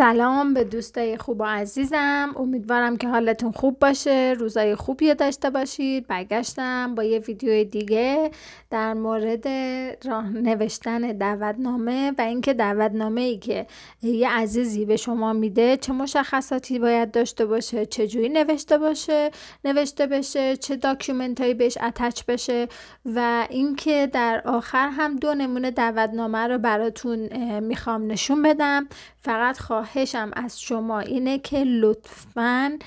سلام به دوستای خوب و عزیزم امیدوارم که حالتون خوب باشه روزای خوبی داشته باشید برگشتم با یه ویدیو دیگه در مورد راه نوشتن دعوتنامه و اینکه دعوتنامه ای که یه عزیزی به شما میده چه مشخصاتی باید داشته باشه چه جوری نوشته باشه نوشته بشه چه داکیومنت هایی بهش اتچ بشه و اینکه در آخر هم دو نمونه دعوتنامه رو براتون میخوام نشون بدم فقط خواهشم از شما اینه که لطفاً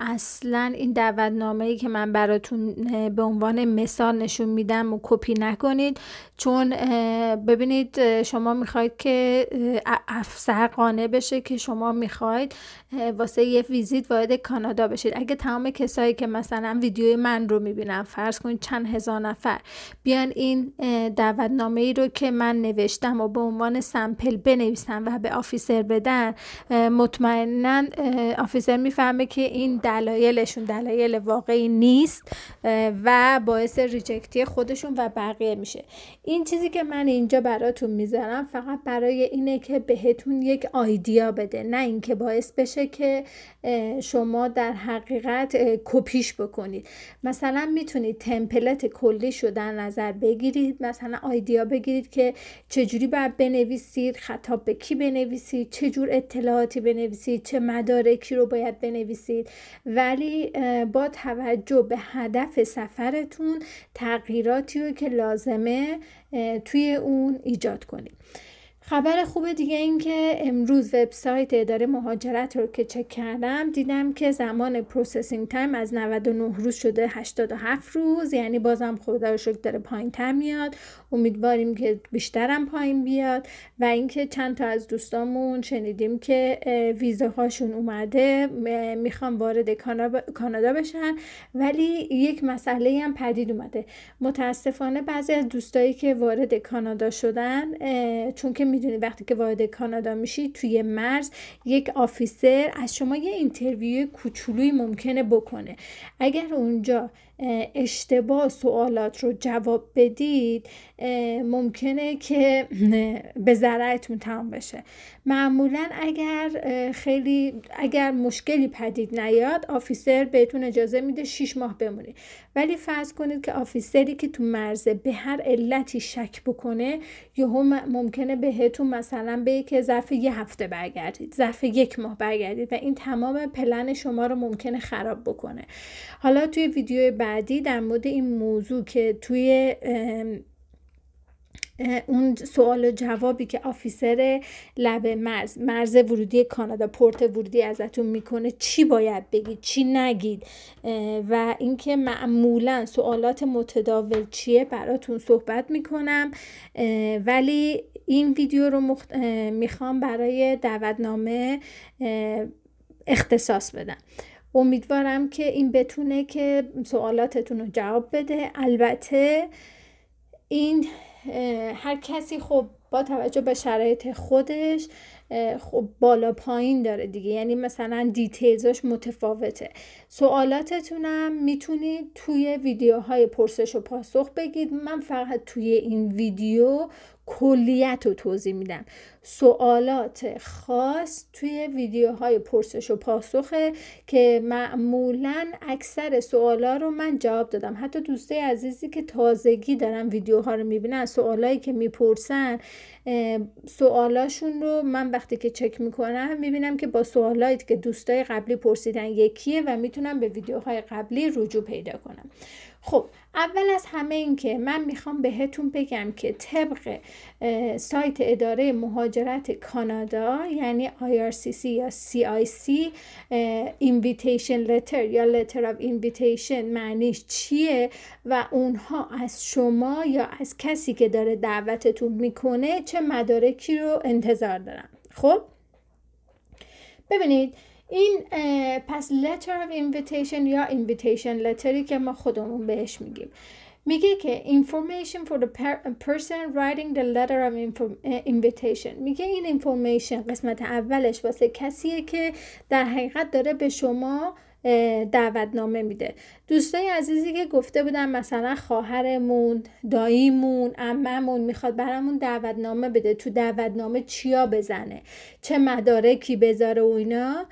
اصلا این دعوتنامه ای که من براتون به عنوان مثال نشون میدم و کپی نکنید چون ببینید شما میخواید که افسر قانع بشه که شما میخواید واسه یه ویزیت وارد کانادا بشید اگه تمام کسایی که مثلا ویدیوی من رو میبینن فرض کنید چند هزار نفر بیان این دعوتنامه ای رو که من نوشتم و به عنوان سمپل بنویسن و به آفیسر بدن مطمئنا آفیسر میفهمه که این دلایلشون دلایل واقعی نیست و باعث ریجکتی خودشون و بقیه میشه این چیزی که من اینجا براتون میذارم فقط برای اینه که بهتون یک آیدیا بده نه اینکه باعث بشه که شما در حقیقت کپیش بکنید مثلا میتونید تمپلت کلی رو در نظر بگیرید مثلا آیدیا بگیرید که چجوری باید بنویسید خطاب به کی بنویسید چجور اطلاعاتی بنویسید چه مدارکی رو باید بنویسید ولی با توجه به هدف سفرتون تغییراتی رو که لازمه توی اون ایجاد کنید خبر خوب دیگه این که امروز وبسایت اداره مهاجرت رو که چک کردم دیدم که زمان پروسسینگ تایم از 99 روز شده 87 روز یعنی بازم خدا رو شکر داره پایین تر میاد امیدواریم که بیشترم پایین بیاد و اینکه چند تا از دوستامون شنیدیم که ویزاهاشون اومده میخوان وارد کانادا بشن ولی یک مسئله هم پدید اومده متاسفانه بعضی از دوستایی که وارد کانادا شدن چون که میدونی وقتی که وارد کانادا میشی توی مرز یک آفیسر از شما یه اینترویو کوچولویی ممکنه بکنه اگر اونجا اشتباه سوالات رو جواب بدید ممکنه که به ضررتون تمام بشه معمولا اگر خیلی اگر مشکلی پدید نیاد آفیسر بهتون اجازه میده 6 ماه بمونید ولی فرض کنید که آفیسری که تو مرزه به هر علتی شک بکنه یهو ممکنه بهتون مثلا به که ظرف یه هفته برگردید ظرف یک ماه برگردید و این تمام پلن شما رو ممکنه خراب بکنه حالا توی ویدیو بعد بعدی در مورد این موضوع که توی اون سوال و جوابی که آفیسر لب مرز مرز ورودی کانادا پورت ورودی ازتون میکنه چی باید بگید چی نگید و اینکه معمولا سوالات متداول چیه براتون صحبت میکنم ولی این ویدیو رو میخوام برای دعوتنامه اختصاص بدم امیدوارم که این بتونه که سوالاتتون رو جواب بده البته این هر کسی خب با توجه به شرایط خودش خب بالا پایین داره دیگه یعنی مثلا دیتیلزش متفاوته سوالاتتونم میتونید توی ویدیوهای پرسش و پاسخ بگید من فقط توی این ویدیو کلیت رو توضیح میدم سوالات خاص توی ویدیوهای پرسش و پاسخه که معمولا اکثر سوالا رو من جواب دادم حتی دوسته عزیزی که تازگی دارن ویدیوها رو میبینن سوالایی که میپرسن سوالاشون رو من وقتی که چک میکنم میبینم که با سوالایی که دوستای قبلی پرسیدن یکیه و میتونم به ویدیوهای قبلی رجوع پیدا کنم خب اول از همه این که من میخوام بهتون بگم که طبق سایت اداره مهاجرت کانادا یعنی IRCC یا CIC invitation letter یا letter of invitation معنیش چیه و اونها از شما یا از کسی که داره دعوتتون میکنه چه مدارکی رو انتظار دارن خب ببینید این پس letter of invitation یا invitation letterی که ما خودمون بهش میگیم میگه که information for the person writing the letter of invitation میگه این information قسمت اولش واسه کسیه که در حقیقت داره به شما دعوتنامه میده دوستای عزیزی که گفته بودن مثلا خواهرمون داییمون عممون میخواد برامون دعوتنامه بده تو دعوتنامه چیا بزنه چه مدارکی بذاره و اینا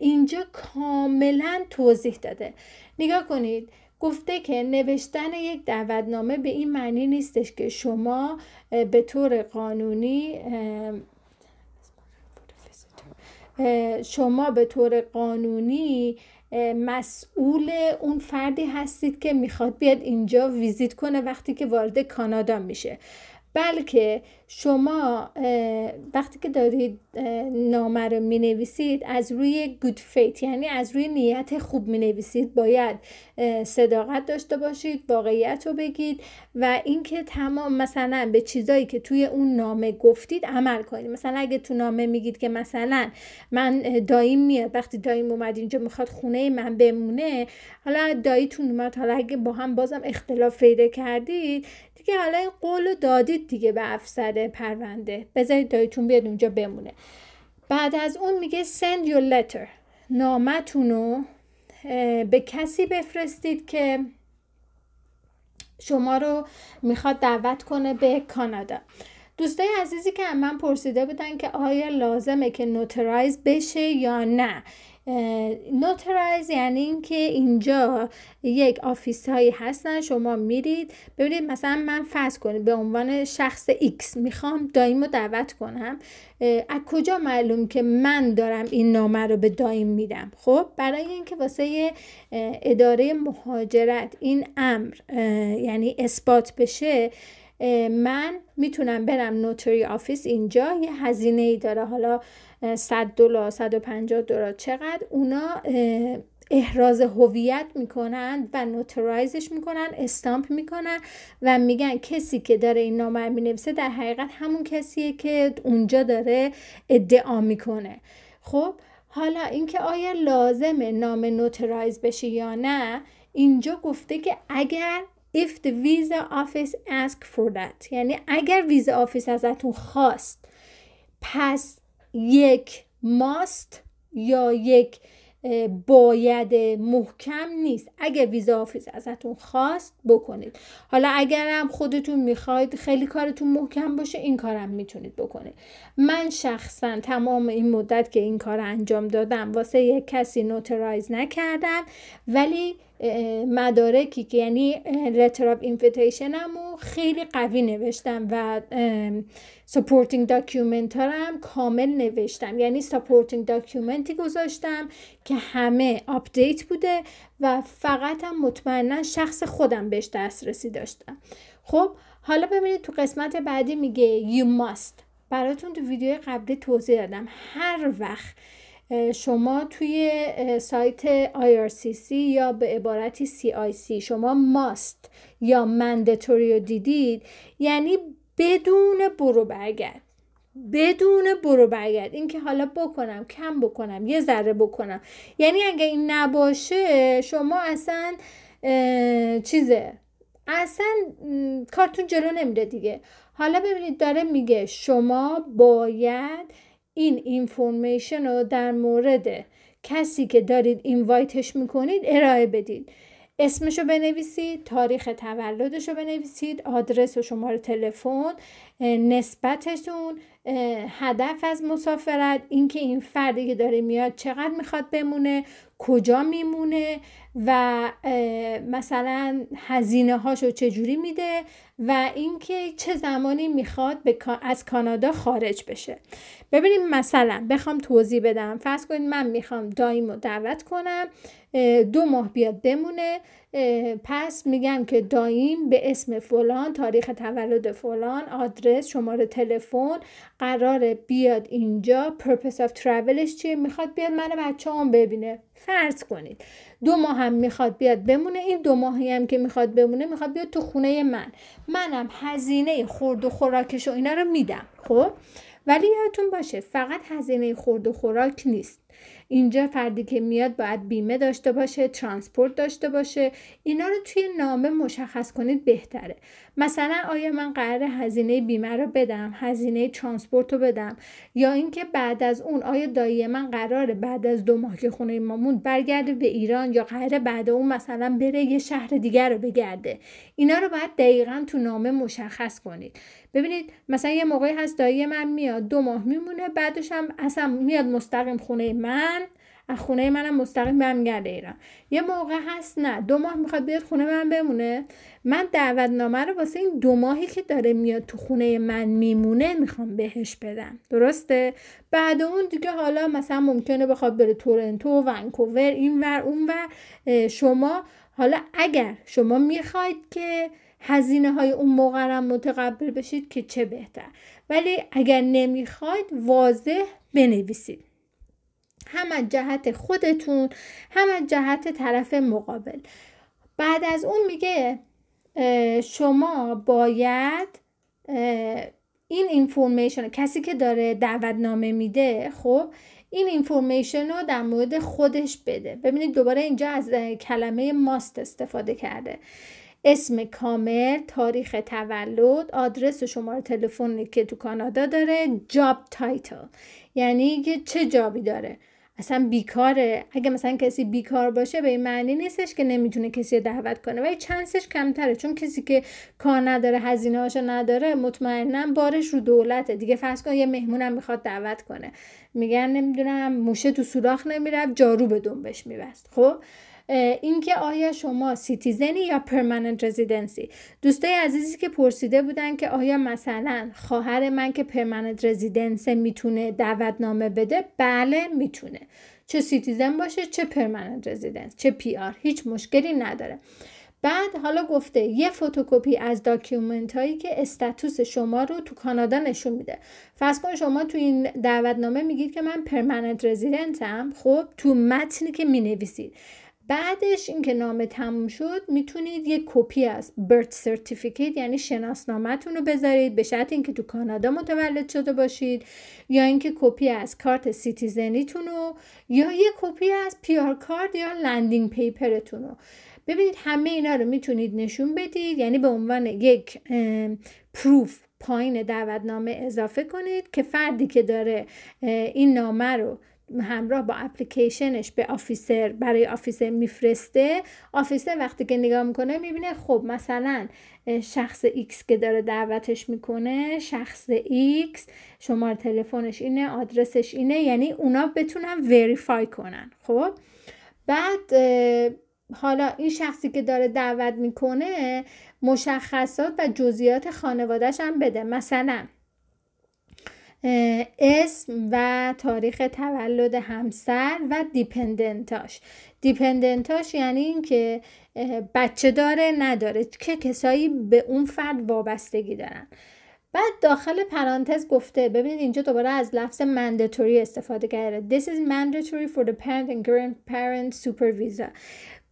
اینجا کاملا توضیح داده نگاه کنید گفته که نوشتن یک دعوتنامه به این معنی نیستش که شما به طور قانونی شما به طور قانونی مسئول اون فردی هستید که میخواد بیاد اینجا ویزیت کنه وقتی که وارد کانادا میشه بلکه شما وقتی که دارید نامه رو می نویسید از روی گود فیت یعنی از روی نیت خوب می نویسید باید صداقت داشته باشید واقعیت رو بگید و اینکه تمام مثلا به چیزایی که توی اون نامه گفتید عمل کنید مثلا اگه تو نامه میگید که مثلا من داییم میاد وقتی داییم اومد اینجا میخواد خونه من بمونه حالا داییتون اومد حالا اگه با هم بازم اختلاف پیدا کردید دیگه حالا قول دادید دیگه به افسر پرونده بذارید دایتون بیاد اونجا بمونه بعد از اون میگه send your letter نامتون رو به کسی بفرستید که شما رو میخواد دعوت کنه به کانادا دوستای عزیزی که من پرسیده بودن که آیا لازمه که نوترایز بشه یا نه نوترایز یعنی اینکه اینجا یک آفیس هایی هستن شما میرید ببینید مثلا من فرض کنید به عنوان شخص X میخوام دایم رو دعوت کنم از کجا معلوم که من دارم این نامه رو به دایم میدم خب برای اینکه واسه اداره مهاجرت این امر یعنی اثبات بشه من میتونم برم نوتری آفیس اینجا یه هزینه ای داره حالا 100 دلار 150 دلار چقدر اونا احراز هویت میکنن و نوترایزش میکنن استامپ میکنن و میگن کسی که داره این نامه مینویسه در حقیقت همون کسیه که اونجا داره ادعا میکنه خب حالا اینکه آیا لازمه نام نوترایز بشه یا نه اینجا گفته که اگر if the visa office یعنی اگر ویزا آفیس ازتون خواست پس یک ماست یا یک باید محکم نیست اگر ویزا آفیس ازتون خواست بکنید حالا اگر هم خودتون میخواید خیلی کارتون محکم باشه این کارم میتونید بکنید من شخصا تمام این مدت که این کار انجام دادم واسه یک کسی نوترایز نکردم ولی مدارکی که یعنی of invitation و خیلی قوی نوشتم و سپورتینگ ها هم کامل نوشتم یعنی supporting documentی گذاشتم که همه آپدیت بوده و فقط هم مطمئنا شخص خودم بهش دسترسی داشتم خب حالا ببینید تو قسمت بعدی میگه you must براتون تو ویدیو قبلی توضیح دادم هر وقت شما توی سایت IRCC یا به عبارتی CIC شما ماست یا مندتوری رو دیدید یعنی بدون برو برگرد بدون برو برگرد اینکه حالا بکنم کم بکنم یه ذره بکنم یعنی اگه این نباشه شما اصلا چیزه اصلا کارتون جلو نمیره دیگه حالا ببینید داره میگه شما باید این اینفورمیشن رو در مورد کسی که دارید اینوایتش میکنید ارائه بدید اسمشو بنویسید تاریخ تولدش رو بنویسید آدرس و شماره تلفن نسبتتون هدف از مسافرت اینکه این فردی که داره میاد چقدر میخواد بمونه کجا میمونه و مثلا هزینه هاشو چجوری میده و اینکه چه زمانی میخواد از کانادا خارج بشه ببینیم مثلا بخوام توضیح بدم فرض کنید من میخوام دایم رو دعوت کنم دو ماه بیاد بمونه پس میگم که دایم به اسم فلان تاریخ تولد فلان آدرس شماره تلفن قرار بیاد اینجا پرپس آف ترافلش چیه میخواد بیاد من بچه هم ببینه فرض کنید دو ماه هم میخواد بیاد بمونه این دو ماهی هم که میخواد بمونه میخواد بیاد تو خونه من منم هزینه خورد و خوراکش و اینا رو میدم خب ولی یادتون باشه فقط هزینه خورد و خوراک نیست اینجا فردی که میاد باید بیمه داشته باشه ترانسپورت داشته باشه اینا رو توی نامه مشخص کنید بهتره مثلا آیا من قرار هزینه بیمه رو بدم هزینه ترانسپورت رو بدم یا اینکه بعد از اون آیا دایی من قراره بعد از دو ماه که خونه مامون برگرده به ایران یا قراره بعد اون مثلا بره یه شهر دیگر رو بگرده اینا رو باید دقیقا تو نامه مشخص کنید ببینید مثلا یه موقعی هست دایی من میاد دو ماه میمونه بعدش هم اصلا میاد مستقیم خونه من از خونه منم مستقیم گرده ایران یه موقع هست نه دو ماه میخواد بیاد خونه من بمونه من دعوتنامه رو واسه این دو ماهی که داره میاد تو خونه من میمونه میخوام بهش بدم درسته بعد اون دیگه حالا مثلا ممکنه بخواد بره تورنتو ونکوور این ور اون و شما حالا اگر شما میخواید که هزینه های اون موقع متقبل بشید که چه بهتر ولی اگر نمیخواید واضح بنویسید هم از جهت خودتون هم از جهت طرف مقابل بعد از اون میگه شما باید این اینفورمیشن کسی که داره دعوت نامه میده خب این اینفورمیشن رو در مورد خودش بده ببینید دوباره اینجا از کلمه ماست استفاده کرده اسم کامل، تاریخ تولد، آدرس و شماره تلفنی که تو کانادا داره، جاب تایتل یعنی چه جابی داره اصلا بیکاره اگه مثلا کسی بیکار باشه به این معنی نیستش که نمیتونه کسی رو دعوت کنه ولی چانسش کمتره چون کسی که کار نداره هزینه هاشو نداره مطمئنا بارش رو دولته دیگه فرض کن یه مهمونم میخواد دعوت کنه میگن نمیدونم موشه تو سوراخ نمیرفت جارو به دنبش میبست خب اینکه آیا شما سیتیزنی یا پرمننت رزیدنسی دوستای عزیزی که پرسیده بودن که آیا مثلا خواهر من که پرمننت رزیدنسه میتونه نامه بده بله میتونه چه سیتیزن باشه چه پرمننت رزیدنس چه پی آر هیچ مشکلی نداره بعد حالا گفته یه فتوکپی از داکیومنت هایی که استاتوس شما رو تو کانادا نشون میده فرض کن شما تو این دعوتنامه میگید که من پرمننت رزیدنتم خب تو متنی که مینویسید بعدش این که نامه تموم شد میتونید یه کپی از برت سرتیفیکیت یعنی شناسنامهتون رو بذارید به شرط اینکه تو کانادا متولد شده باشید یا اینکه کپی از کارت سیتیزنیتون رو یا یه کپی از پیار کارد یا لندینگ پیپرتون رو ببینید همه اینا رو میتونید نشون بدید یعنی به عنوان یک پروف پایین دعوتنامه اضافه کنید که فردی که داره این نامه رو همراه با اپلیکیشنش به آفیسر برای آفیسر میفرسته آفیسر وقتی که نگاه میکنه میبینه خب مثلا شخص X که داره دعوتش میکنه شخص X شماره تلفنش اینه آدرسش اینه یعنی اونا بتونن وریفای کنن خب بعد حالا این شخصی که داره دعوت میکنه مشخصات و جزئیات خانوادهش هم بده مثلا اسم و تاریخ تولد همسر و دیپندنتاش دیپندنتاش یعنی اینکه بچه داره نداره که کسایی به اون فرد وابستگی دارن بعد داخل پرانتز گفته ببینید اینجا دوباره از لفظ mandatory استفاده کرده This is mandatory for the parent and grandparent supervisor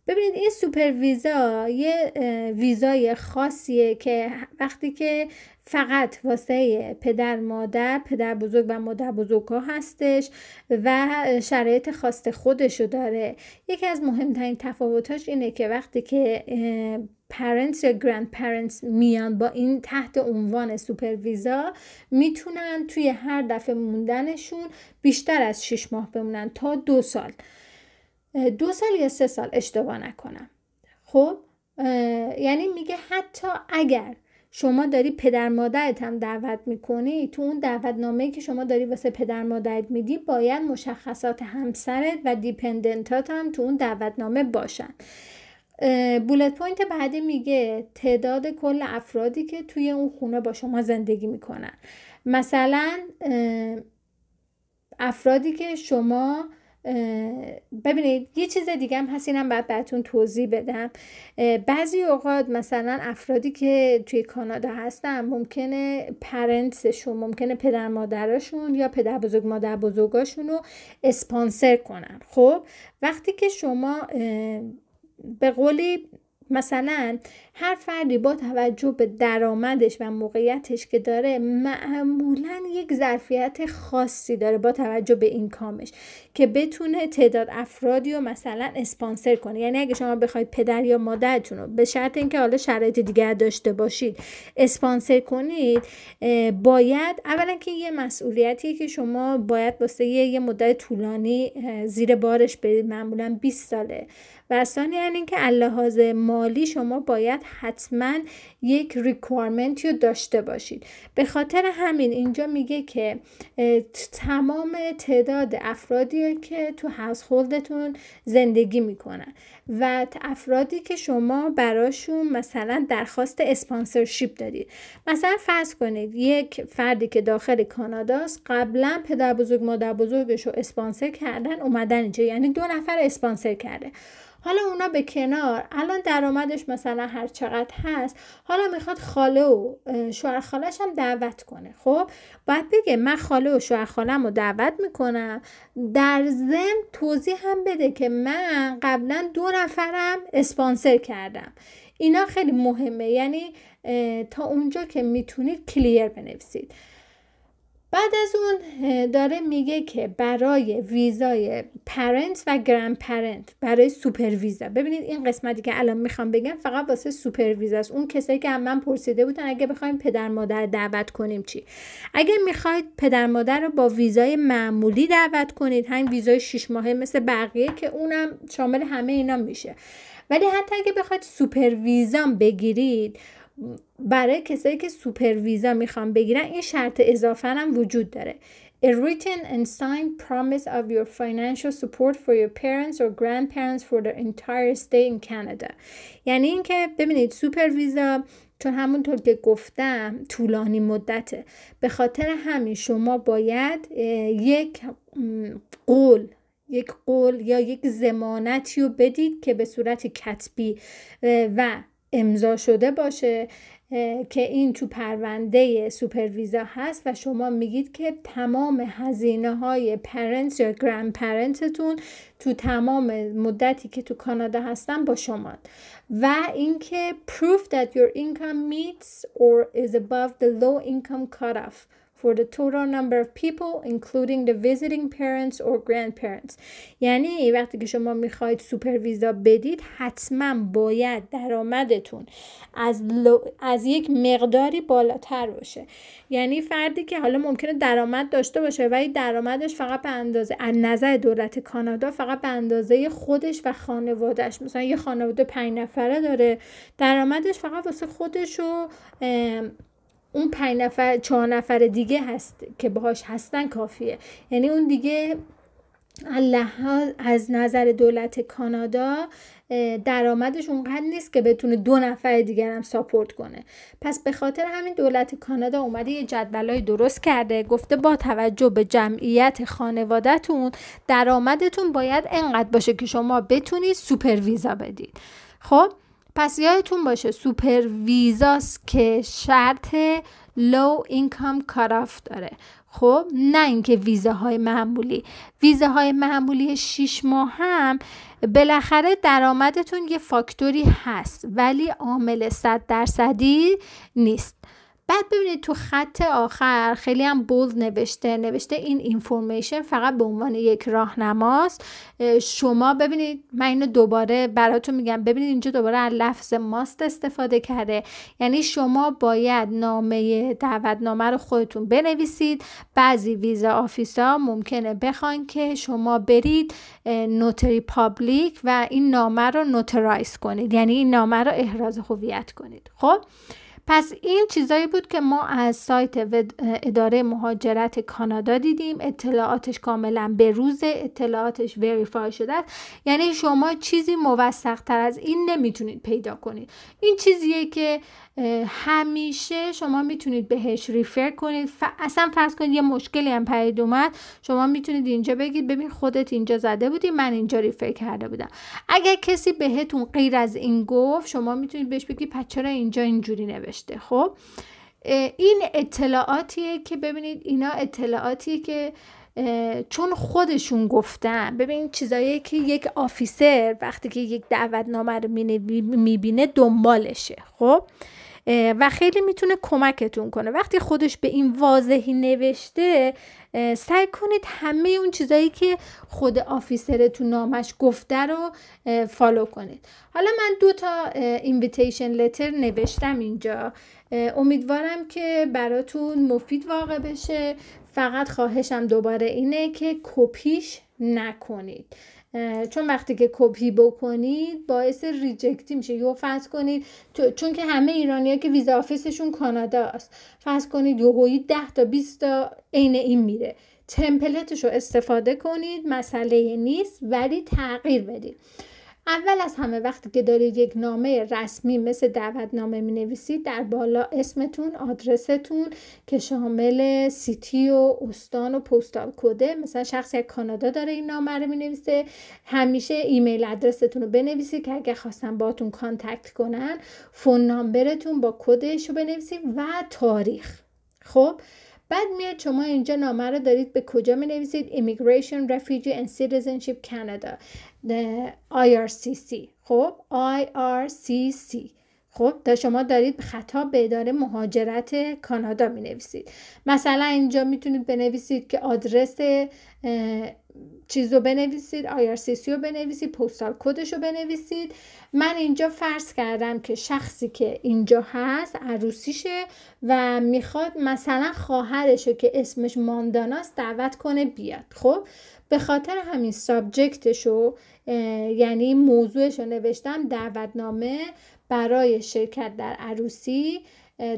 ببینید این سوپر ویزا یه ویزای خاصیه که وقتی که فقط واسه پدر مادر پدر بزرگ و مادر بزرگ ها هستش و شرایط خاص خودشو داره یکی از مهمترین تفاوتاش اینه که وقتی که پرنتس یا گراند پرنتس میان با این تحت عنوان سوپر ویزا میتونن توی هر دفعه موندنشون بیشتر از 6 ماه بمونن تا دو سال دو سال یا سه سال اشتباه نکنم خب یعنی میگه حتی اگر شما داری پدر مادرت هم دعوت میکنی تو اون دعوت نامه که شما داری واسه پدر مادرت میدی باید مشخصات همسرت و دیپندنتات هم تو اون دعوت نامه باشن بولت پوینت بعدی میگه تعداد کل افرادی که توی اون خونه با شما زندگی میکنن مثلا افرادی که شما ببینید یه چیز دیگه هم هست اینم باید براتون توضیح بدم بعضی اوقات مثلا افرادی که توی کانادا هستن ممکنه پرنتسشون ممکنه پدر مادرشون یا پدر بزرگ مادر بزرگاشون رو اسپانسر کنن خب وقتی که شما به قولی مثلا هر فردی با توجه به درآمدش و موقعیتش که داره معمولا یک ظرفیت خاصی داره با توجه به این کامش که بتونه تعداد افرادی رو مثلا اسپانسر کنه یعنی اگه شما بخواید پدر یا مادرتون رو به شرط اینکه حالا شرایط دیگر داشته باشید اسپانسر کنید باید اولا که یه مسئولیتی که شما باید واسه یه, مدت طولانی زیر بارش به معمولا 20 ساله و ثانیا یعنی اینکه اللحاظ مالی شما باید حتما یک ریکوایرمنت رو داشته باشید به خاطر همین اینجا میگه که تمام تعداد افرادی که تو هاوسهولدتون زندگی میکنن و افرادی که شما براشون مثلا درخواست اسپانسرشیپ دادید مثلا فرض کنید یک فردی که داخل کاناداست قبلا پدر بزرگ مادر بزرگش رو اسپانسر کردن اومدن اینجا یعنی دو نفر اسپانسر کرده حالا اونا به کنار الان درآمدش مثلا هر چقدر هست حالا میخواد خاله و شوهر خالش هم دعوت کنه خب باید بگه من خاله و شوهر خالم رو دعوت میکنم در زم توضیح هم بده که من قبلا دو نفرم اسپانسر کردم اینا خیلی مهمه یعنی تا اونجا که میتونید کلیر بنویسید بعد از اون داره میگه که برای ویزای پرنت و گرند پرنت برای سوپر ویزا ببینید این قسمتی که الان میخوام بگم فقط واسه سوپر ویزا است اون کسایی که هم من پرسیده بودن اگه بخوایم پدر مادر دعوت کنیم چی اگه میخواید پدر مادر رو با ویزای معمولی دعوت کنید همین ویزای 6 ماهه مثل بقیه که اونم شامل همه اینا میشه ولی حتی اگه بخواید سوپر ویزام بگیرید برای کسایی که سوپر ویزا میخوان بگیرن این شرط اضافه هم وجود داره A written and signed promise of your financial support for your parents or grandparents for their entire stay in Canada. یعنی اینکه ببینید سوپر ویزا چون همونطور که گفتم طولانی مدته به خاطر همین شما باید یک قول یک قول یا یک زمانتی رو بدید که به صورت کتبی و امضا شده باشه که این تو پرونده سوپرویزا هست و شما میگید که تمام هزینه های پرنت یا گرند پرنتتون تو تمام مدتی که تو کانادا هستن با شما و اینکه proof that your income meets or is above the low income cutoff for the total number of people including the visiting parents or یعنی وقتی که شما میخواید سوپر ویزا بدید حتما باید درآمدتون از, از یک مقداری بالاتر باشه یعنی فردی که حالا ممکنه درآمد داشته باشه ولی درآمدش فقط به اندازه از نظر دولت کانادا فقط به اندازه خودش و خانوادهش مثلا یه خانواده پنج نفره داره درآمدش فقط واسه خودش و اون پنج نفر چهار نفر دیگه هست که باهاش هستن کافیه یعنی اون دیگه از نظر دولت کانادا درآمدش اونقدر نیست که بتونه دو نفر دیگر هم ساپورت کنه پس به خاطر همین دولت کانادا اومده یه جدولای درست کرده گفته با توجه به جمعیت خانوادهتون درآمدتون باید انقدر باشه که شما بتونید سوپر ویزا بدید خب پس یادتون باشه سوپر ویزاس که شرط لو اینکام کاراف داره خب نه اینکه های معمولی های معمولی 6 ماه هم بالاخره درآمدتون یه فاکتوری هست ولی عامل 100 درصدی نیست بعد ببینید تو خط آخر خیلی هم بولد نوشته نوشته این اینفورمیشن فقط به عنوان یک راهنماست شما ببینید من اینو دوباره براتون میگم ببینید اینجا دوباره از لفظ ماست استفاده کرده یعنی شما باید نامه دعوتنامه رو خودتون بنویسید بعضی ویزا آفیسا ممکنه بخوان که شما برید نوتری پابلیک و این نامه رو نوترایز کنید یعنی این نامه رو احراز هویت کنید خب پس این چیزایی بود که ما از سایت اداره مهاجرت کانادا دیدیم اطلاعاتش کاملا به روز اطلاعاتش وریفای شده است یعنی شما چیزی موثق تر از این نمیتونید پیدا کنید این چیزیه که همیشه شما میتونید بهش ریفر کنید ف... اصلا فرض کنید یه مشکلی هم پرید اومد شما میتونید اینجا بگید ببین خودت اینجا زده بودی من اینجا ریفر کرده بودم اگر کسی بهتون غیر از این گفت شما میتونید بهش بگید پس چرا اینجا اینجوری نوشته خب این اطلاعاتیه که ببینید اینا اطلاعاتیه که چون خودشون گفتن ببین چیزایی که یک آفیسر وقتی که یک دعوتنامه رو میبینه دنبالشه خب و خیلی میتونه کمکتون کنه وقتی خودش به این واضحی نوشته سعی کنید همه اون چیزایی که خود آفیسر تو نامش گفته رو فالو کنید حالا من دو تا اینویتیشن لتر نوشتم اینجا امیدوارم که براتون مفید واقع بشه فقط خواهشم دوباره اینه که کپیش نکنید چون وقتی که کپی بکنید باعث ریجکتی میشه یو فرض کنید چون که همه ها که ویزا آفیسشون کانادا است فرض کنید هایی 10 تا 20 تا عین این میره تمپلتش رو استفاده کنید مسئله نیست ولی تغییر بدید اول از همه وقتی که دارید یک نامه رسمی مثل نامه می نویسید در بالا اسمتون آدرستون که شامل سیتی و استان و پستال کده مثلا شخصی از کانادا داره این نامه رو می نویسه همیشه ایمیل آدرستون رو بنویسید که اگه خواستن باتون کانتکت کنن فون نامبرتون با کدش رو بنویسید و تاریخ خب بعد میاد شما اینجا نامه رو دارید به کجا می نویسید Immigration Refugee and Citizenship Canada IRCC خب IRCC خب تا شما دارید خطاب به اداره مهاجرت کانادا می نویسید مثلا اینجا میتونید بنویسید که آدرس چیز رو بنویسید IRCC رو بنویسید پستال کدش رو بنویسید من اینجا فرض کردم که شخصی که اینجا هست عروسیشه و میخواد مثلا خواهرش که اسمش مانداناست دعوت کنه بیاد خب به خاطر همین سابجکتش رو یعنی موضوعش رو نوشتم دعوتنامه برای شرکت در عروسی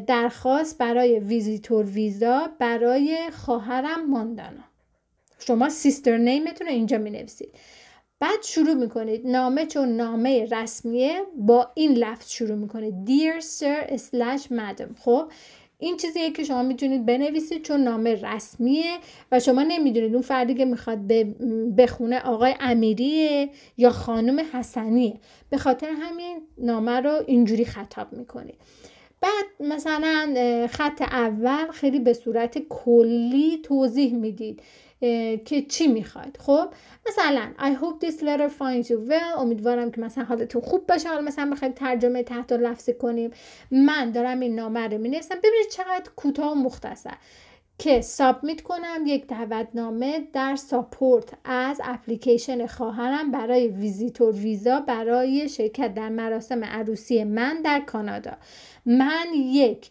درخواست برای ویزیتور ویزا برای خواهرم ماندانا شما سیستر نیمتون رو اینجا می نویسید بعد شروع میکنید نامه چون نامه رسمیه با این لفظ شروع میکنه dear sir slash madam خب این چیزیه که شما میتونید بنویسید چون نامه رسمیه و شما نمیدونید اون فردی که میخواد بخونه آقای امیریه یا خانم حسنیه به خاطر همین نامه رو اینجوری خطاب میکنید بعد مثلا خط اول خیلی به صورت کلی توضیح میدید که چی میخواید خب مثلا I hope this letter finds you well امیدوارم که مثلا حالتون خوب باشه حالا مثلا بخوایم ترجمه تحت لفظی کنیم من دارم این نامه رو مینویسم ببینید چقدر کوتاه و مختصر که سابمیت کنم یک نامه در ساپورت از اپلیکیشن خواهرم برای ویزیتور ویزا برای شرکت در مراسم عروسی من در کانادا من یک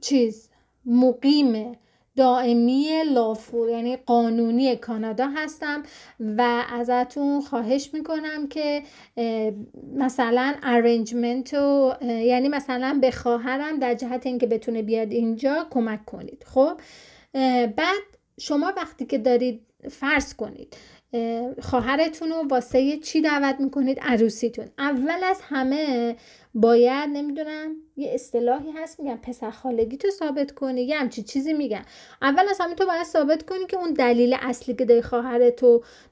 چیز مقیم دائمی لافور یعنی قانونی کانادا هستم و ازتون خواهش میکنم که مثلا ارنجمنت یعنی مثلا به خواهرم در جهت اینکه بتونه بیاد اینجا کمک کنید خب بعد شما وقتی که دارید فرض کنید خواهرتون رو واسه چی دعوت میکنید عروسیتون اول از همه باید نمیدونم یه اصطلاحی هست میگن پسر خالگی تو ثابت کنی یه همچی چیزی میگن اول از همه تو باید ثابت کنی که اون دلیل اصلی که داری خواهرت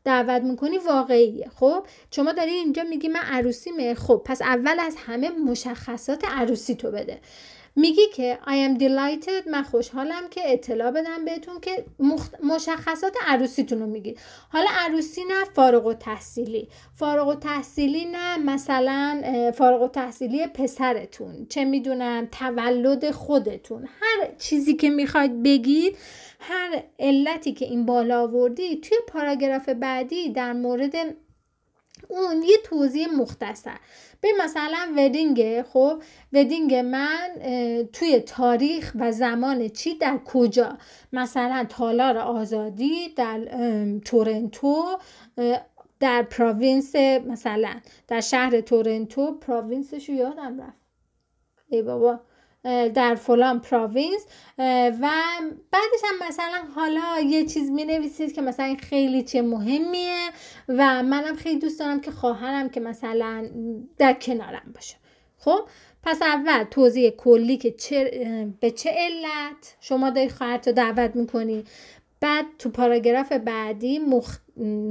دعوت میکنی واقعیه خب شما داری اینجا میگی من عروسیمه خب پس اول از همه مشخصات عروسی تو بده میگی که I am delighted من خوشحالم که اطلاع بدم بهتون که مشخصات عروسیتون رو میگید حالا عروسی نه فارغ و تحصیلی فارغ و تحصیلی نه مثلا فارغ و تحصیلی پسرتون چه میدونم تولد خودتون هر چیزی که میخواید بگید هر علتی که این بالا آوردی توی پاراگراف بعدی در مورد اون یه توضیح مختصر به مثلا ودینگ خب ودینگ من توی تاریخ و زمان چی در کجا مثلا تالار آزادی در تورنتو در پروینس مثلا در شهر تورنتو پروینسش یادم رفت ای بابا در فلان پراوینس و بعدش هم مثلا حالا یه چیز می نویسید که مثلا خیلی چه مهمیه و منم خیلی دوست دارم که خواهرم که مثلا در کنارم باشه خب پس اول توضیح کلی که چه، به چه علت شما داری خواهرت رو دعوت میکنی بعد تو پاراگراف بعدی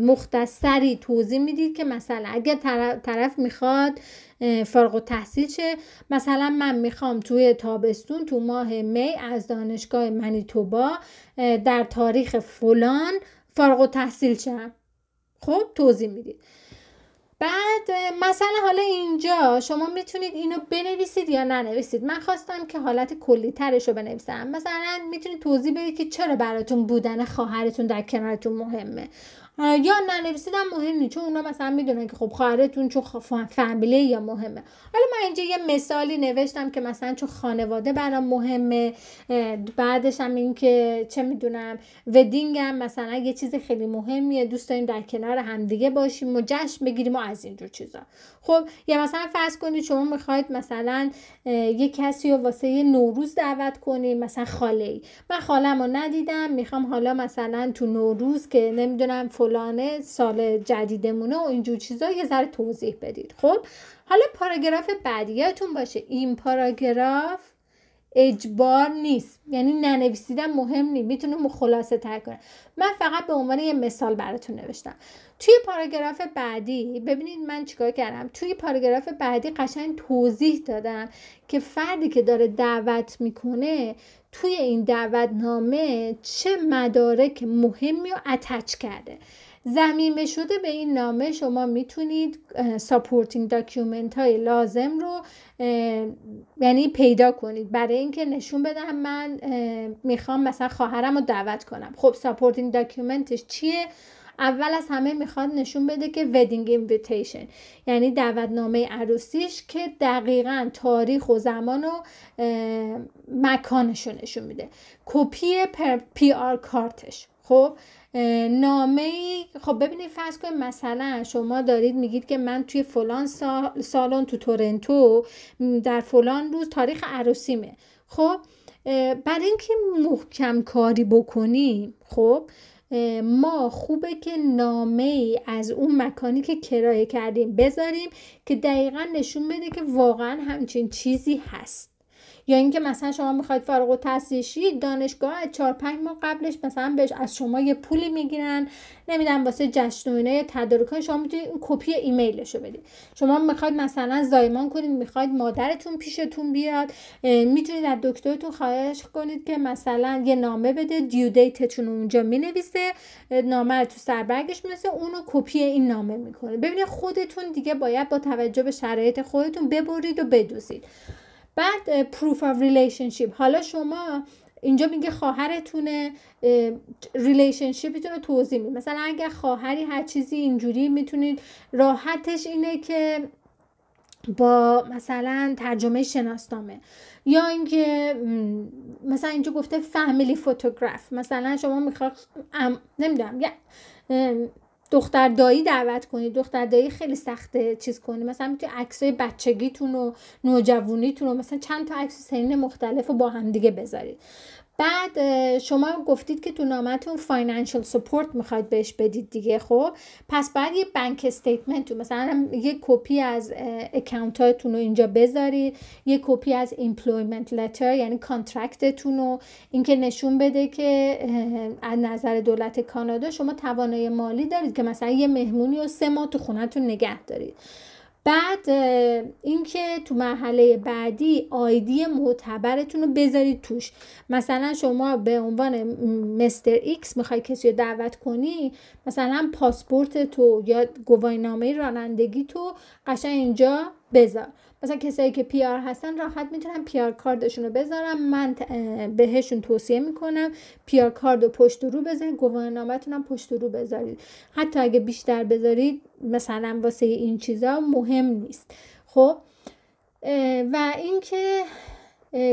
مختصری توضیح میدید که مثلا اگه طرف, طرف میخواد فارغ و تحصیل شه مثلا من میخوام توی تابستون تو ماه می از دانشگاه منیتوبا در تاریخ فلان فارغ و تحصیل شم خب توضیح میدید بعد مثلا حالا اینجا شما میتونید اینو بنویسید یا ننویسید من خواستم که حالت کلی ترش رو بنویسم مثلا میتونید توضیح بدید که چرا براتون بودن خواهرتون در کنارتون مهمه یا ننویسیدم مهم نیست چون اونا مثلا میدونن که خب خواهرتون چون فامیلی یا مهمه حالا من اینجا یه مثالی نوشتم که مثلا چون خانواده برام مهمه بعدش هم این که چه میدونم ودینگ هم مثلا یه چیز خیلی مهمیه دوست داریم در کنار همدیگه باشیم و جشن بگیریم و از اینجور چیزا خب یا مثلا فرض کنید شما میخواید مثلا یه کسی رو واسه نوروز دعوت کنید مثلا خاله ای من خالم ندیدم میخوام حالا مثلا تو نوروز که نمیدونم فلانه سال جدیدمونه و اینجور چیزا یه ذره توضیح بدید خب حالا پاراگراف بعدیتون باشه این پاراگراف اجبار نیست یعنی ننویسیدن مهم نیست میتونه خلاصه تر کنه من فقط به عنوان یه مثال براتون نوشتم توی پاراگراف بعدی ببینید من چیکار کردم توی پاراگراف بعدی قشنگ توضیح دادم که فردی که داره دعوت میکنه توی این دعوتنامه چه مدارک مهمی رو اتچ کرده زمین شده به این نامه شما میتونید ساپورتینگ داکیومنت های لازم رو یعنی پیدا کنید برای اینکه نشون بدم من میخوام مثلا خواهرم رو دعوت کنم خب ساپورتینگ داکیومنتش چیه اول از همه میخواد نشون بده که ودینگ اینویتیشن یعنی دعوتنامه عروسیش که دقیقا تاریخ و زمان و مکانش رو نشون میده کپی پی آر کارتش خب نامه ای خب ببینید فرض کنید مثلا شما دارید میگید که من توی فلان سالن تو تورنتو در فلان روز تاریخ عروسیمه خب برای اینکه محکم کاری بکنیم خب ما خوبه که نامه ای از اون مکانی که کرایه کردیم بذاریم که دقیقا نشون بده که واقعا همچین چیزی هست یا اینکه مثلا شما میخواید فارغ و شید دانشگاه 4 5 ماه قبلش مثلا بهش از شما یه پولی میگیرن نمیدونم واسه جشن و اینا تدارکات شما میتونید کپی ایمیلش رو بدید شما میخواید مثلا زایمان کنید میخواید مادرتون پیشتون بیاد میتونید از دکترتون خواهش کنید که مثلا یه نامه بده دیو دیتتون اونجا مینویسه نامه رو تو سربرگش مینویسه اونو کپی این نامه میکنه ببینید خودتون دیگه باید با توجه به شرایط خودتون ببرید و بدوزید بعد پروف آف ریلیشنشیپ حالا شما اینجا میگه خواهرتونه ریلیشنشیپتون رو توضیح میده مثلا اگر خواهری هر چیزی اینجوری میتونید راحتش اینه که با مثلا ترجمه شناسنامه یا اینکه مثلا اینجا گفته فامیلی فوتوگراف مثلا شما میخواد نمیدونم دختر دایی دعوت کنید دختر دایی خیلی سخته چیز کنید مثلا میتونید عکسای بچگیتون و نوجوانیتون و مثلا چند تا عکس سنین مختلف رو با هم دیگه بذارید بعد شما گفتید که تو نامتون فاینانشال سپورت میخواید بهش بدید دیگه خب پس بعد یه بنک استیتمنت مثلا یه کپی از اکانت رو اینجا بذارید یه کپی از ایمپلویمنت لتر یعنی کانترکتتون رو اینکه نشون بده که از نظر دولت کانادا شما توانایی مالی دارید که مثلا یه مهمونی و سه ماه تو خونتون نگه دارید بعد اینکه تو مرحله بعدی آیدی معتبرتون رو بذارید توش مثلا شما به عنوان مستر ایکس میخوای کسی رو دعوت کنی مثلا پاسپورت تو یا گواهینامه رانندگی تو قشنگ اینجا بذار مثلا کسایی که پیار هستن راحت میتونن پیار کاردشون رو بذارن من بهشون توصیه میکنم پیار کارد رو پشت رو بذارید گواهینامهتون هم پشت رو بذارید حتی اگه بیشتر بذارید مثلا واسه این چیزا مهم نیست خب و اینکه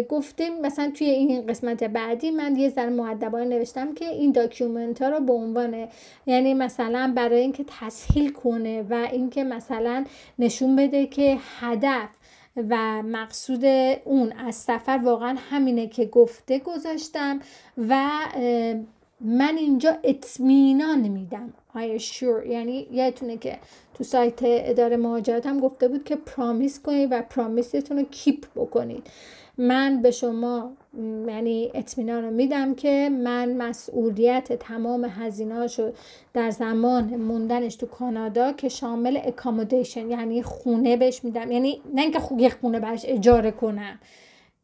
گفتیم مثلا توی این قسمت بعدی من یه ذره معدبانه نوشتم که این داکیومنت ها رو به عنوان یعنی مثلا برای اینکه تسهیل کنه و اینکه مثلا نشون بده که هدف و مقصود اون از سفر واقعا همینه که گفته گذاشتم و من اینجا اطمینان میدم I assure یعنی یادتونه که تو سایت اداره مهاجرت هم گفته بود که پرامیس کنید و پرامیستون رو کیپ بکنید من به شما یعنی اطمینان رو میدم که من مسئولیت تمام هزینهاش رو در زمان موندنش تو کانادا که شامل اکامودیشن یعنی خونه بهش میدم یعنی نه اینکه یه خونه برش اجاره کنم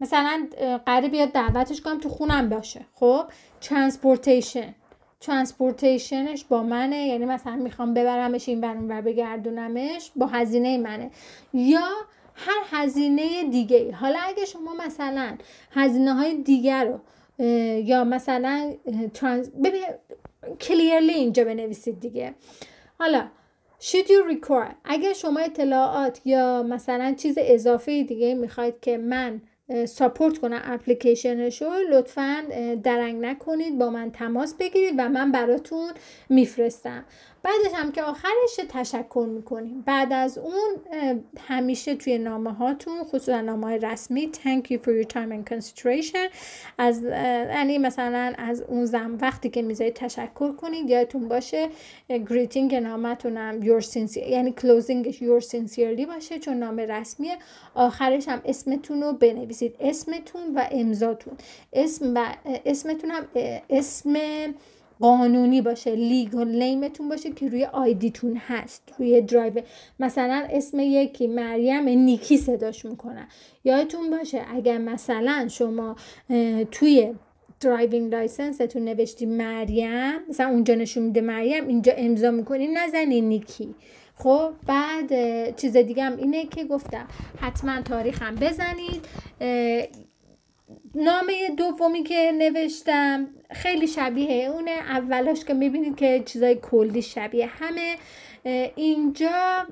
مثلا قراره بیاد دعوتش کنم تو خونم باشه خب ترانسپورتیشن ترانسپورتیشنش با منه یعنی مثلا میخوام ببرمش این برون بر بگردونمش با هزینه منه یا هر هزینه دیگه حالا اگه شما مثلا هزینه های دیگر رو یا مثلا ترانس کلیرلی اینجا بنویسید دیگه حالا should you record اگه شما اطلاعات یا مثلا چیز اضافه دیگه میخواید که من ساپورت کنم اپلیکیشنش رو لطفا درنگ نکنید با من تماس بگیرید و من براتون میفرستم بعدش هم که آخرش تشکر میکنیم بعد از اون همیشه توی نامه هاتون خصوصا نامه های رسمی thank you for your time and consideration از یعنی مثلا از اون زم وقتی که میذارید تشکر کنید یادتون باشه greeting نامتون هم your sincere یعنی closing your sincerely باشه چون نامه رسمیه آخرش هم اسمتون رو بنویسید اسمتون و امضاتون اسم و اسمتون هم اسم قانونی باشه لیگ و نیمتون باشه که روی آیدیتون هست روی درایو مثلا اسم یکی مریم نیکی صداش میکنن یادتون باشه اگر مثلا شما توی درایوینگ لایسنستون نوشتی مریم مثلا اونجا نشون میده مریم اینجا امضا میکنی نزنی نیکی خب بعد چیز دیگه هم اینه که گفتم حتما تاریخم بزنید نامه دومی که نوشتم خیلی شبیه اونه اولاش که میبینید که چیزای کلی شبیه همه اینجا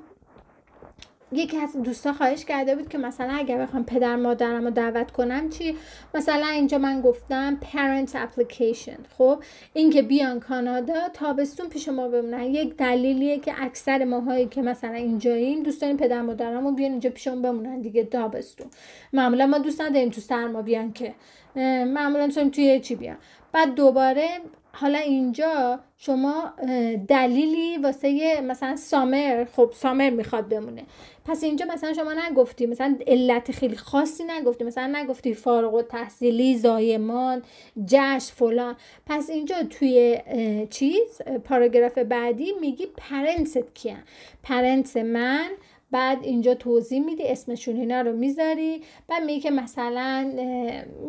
یکی از دوستا خواهش کرده بود که مثلا اگر بخوام پدر مادرم رو دعوت کنم چی مثلا اینجا من گفتم parent application خب اینکه بیان کانادا تابستون پیش ما بمونن یک دلیلیه که اکثر ماهایی که مثلا اینجاییم دوست داریم پدر رو بیان اینجا پیشمون بمونن دیگه تابستون معمولا ما دوست نداریم تو سرما بیان که معمولا توی چی بیان بعد دوباره حالا اینجا شما دلیلی واسه مثلا سامر خب سامر میخواد بمونه پس اینجا مثلا شما نگفتی مثلا علت خیلی خاصی نگفتی مثلا نگفتی فارغ و تحصیلی زایمان جشن فلان پس اینجا توی چیز پاراگراف بعدی میگی پرنست کیه پرنس من بعد اینجا توضیح میدی اسمشون اینا رو میذاری بعد میگی که مثلا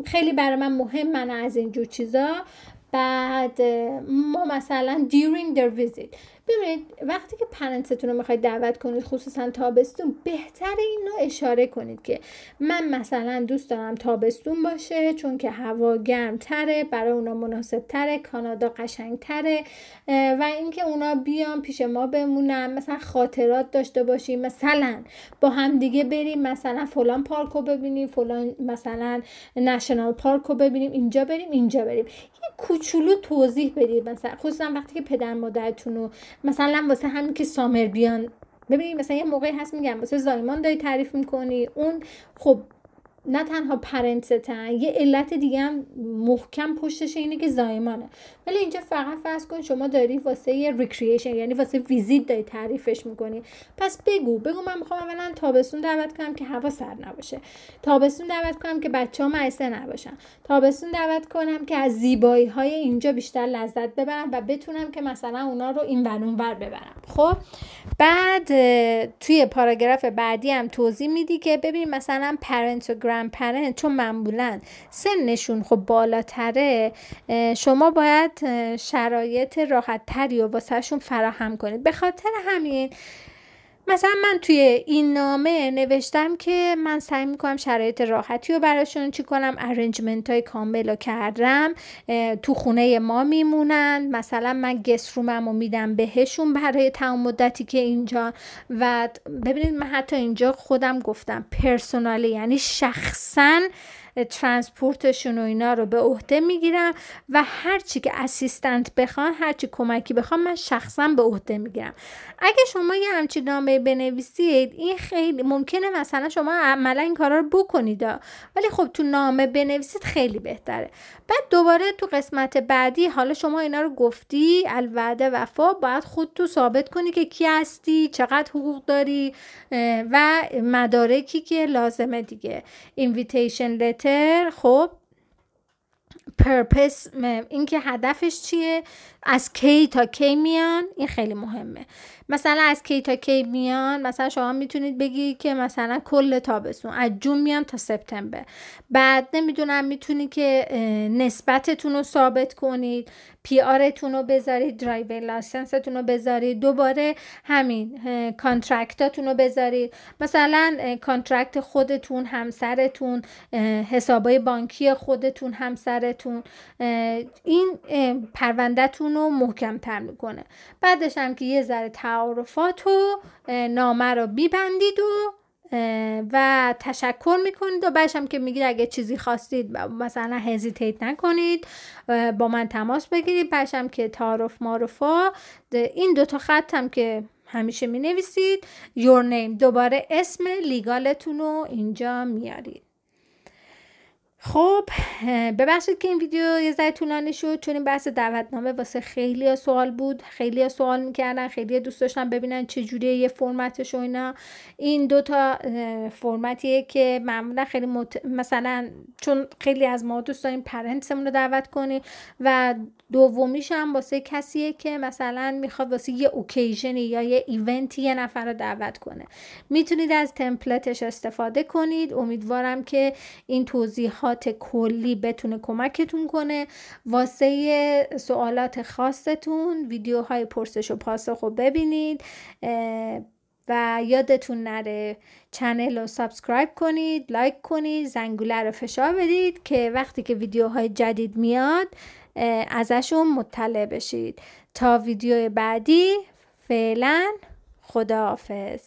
خیلی برای من مهم من از اینجور چیزا بعد ما مثلا during their visit ببینید وقتی که پرنستون رو میخواید دعوت کنید خصوصا تابستون بهتر این اشاره کنید که من مثلا دوست دارم تابستون باشه چون که هوا گرم تره برای اونا مناسب تره کانادا قشنگ تره و اینکه اونا بیان پیش ما بمونن مثلا خاطرات داشته باشیم مثلا با همدیگه بریم مثلا فلان پارک رو ببینیم فلان مثلا نشنال پارک رو ببینیم اینجا بریم اینجا بریم یه کوچولو توضیح بدید مثلا خصوصا وقتی که پدر مادرتون رو مثلا واسه همین که سامر بیان ببینید مثلا یه موقعی هست میگم واسه زایمان داری تعریف میکنی اون خب نه تنها پرنتتن یه علت دیگه هم محکم پشتش اینه که زایمانه ولی اینجا فقط فرض کن شما داری واسه ریکریشن یعنی واسه ویزیت داری تعریفش میکنی پس بگو بگو من میخوام اولا تابستون دعوت کنم که هوا سر نباشه تابستون دعوت کنم که بچه ها نباشن تابستون دعوت کنم که از زیبایی های اینجا بیشتر لذت ببرم و بتونم که مثلا اونا رو این ببرم خب بعد توی پاراگراف بعدی هم توضیح میدی که ببین مثلا پرنتوگرام پرن چون معمولا سنشون خب بالاتره شما باید شرایط راحت تری و واسهشون فراهم کنید به خاطر همین مثلا من توی این نامه نوشتم که من سعی میکنم شرایط راحتی رو براشون چی کنم ارنجمنت های کامل رو کردم تو خونه ما میمونن مثلا من گست رومم میدم بهشون برای تمام مدتی که اینجا و ببینید من حتی اینجا خودم گفتم پرسونالی یعنی شخصا ترانسپورتشون و اینا رو به عهده میگیرم و هرچی که اسیستنت بخوان هرچی کمکی بخوان من شخصا به عهده میگیرم اگه شما یه همچی نامه بنویسید این خیلی ممکنه مثلا شما عملا این کارا رو بکنید ولی خب تو نامه بنویسید خیلی بهتره بعد دوباره تو قسمت بعدی حالا شما اینا رو گفتی الوعده وفا باید خود تو ثابت کنی که کی هستی چقدر حقوق داری و مدارکی که لازمه دیگه اینویتیشن خاطر خب پرپس اینکه هدفش چیه از کی تا کی میان این خیلی مهمه مثلا از کی تا کی میان مثلا شما میتونید بگی که مثلا کل تابستون از جون میان تا سپتامبر بعد نمیدونم میتونید که نسبتتون رو ثابت کنید پی رو بذارید درایور لایسنستون رو بذارید دوباره همین کانترکتاتون رو بذارید مثلا کانترکت خودتون همسرتون حسابای بانکی خودتون همسرتون این پروندهتون محکمتر محکم تر میکنه بعدش هم که یه ذره تعارفات و نامه رو بیبندید و و تشکر میکنید و بعدش هم که میگید اگه چیزی خواستید مثلا هزیتیت نکنید با من تماس بگیرید بعدش هم که تعارف معرفا این دوتا خط هم که همیشه می نویسید your name دوباره اسم لیگالتون رو اینجا میارید خب ببخشید که این ویدیو یه ذره طولانی شد چون این بحث دعوتنامه واسه خیلی سوال بود خیلی سوال میکردن خیلی دوست داشتن ببینن جوری یه فرمتش و اینا این دوتا فرمتیه که معمولا خیلی مثلا چون خیلی از ما دوست داریم پرنتسمون رو دعوت کنیم و دومیش هم واسه کسیه که مثلا میخواد واسه یه اوکیژنی یا یه ایونتی یه نفر رو دعوت کنه میتونید از تمپلتش استفاده کنید امیدوارم که این توضیحات کلی بتونه کمکتون کنه واسه سوالات خاصتون ویدیوهای پرسش و پاسخ رو ببینید و یادتون نره چنل رو سابسکرایب کنید لایک کنید زنگوله رو فشار بدید که وقتی که ویدیوهای جدید میاد ازشون مطلع بشید تا ویدیو بعدی فعلا خداحافظ